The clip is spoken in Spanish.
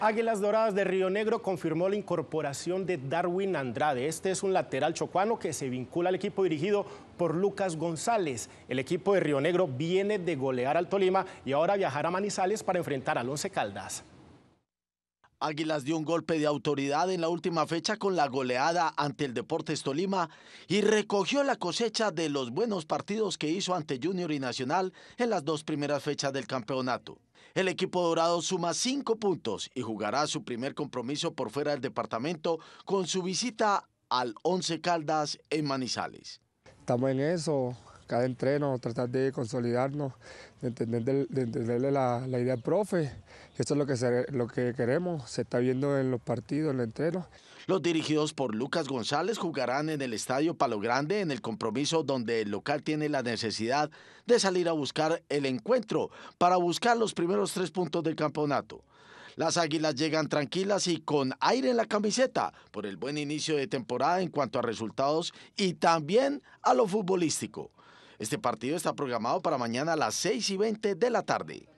Águilas Doradas de Río Negro confirmó la incorporación de Darwin Andrade. Este es un lateral chocuano que se vincula al equipo dirigido por Lucas González. El equipo de Río Negro viene de golear al Tolima y ahora viajará a Manizales para enfrentar al Once Caldas. Águilas dio un golpe de autoridad en la última fecha con la goleada ante el Deportes Tolima y recogió la cosecha de los buenos partidos que hizo ante Junior y Nacional en las dos primeras fechas del campeonato. El equipo dorado suma cinco puntos y jugará su primer compromiso por fuera del departamento con su visita al Once Caldas en Manizales. Estamos en eso, cada entreno, tratar de consolidarnos, de, entender, entenderle la, idea al profe. Esto es lo que, lo que queremos, se está viendo en los partidos, en el entreno. Los dirigidos por Lucas González jugarán en el Estadio Palo Grande en el compromiso donde el local tiene la necesidad de salir a buscar el encuentro para buscar los primeros tres puntos del campeonato. Las Águilas llegan tranquilas y con aire en la camiseta por el buen inicio de temporada en cuanto a resultados y también a lo futbolístico. Este partido está programado para mañana a las 6 y 20 de la tarde.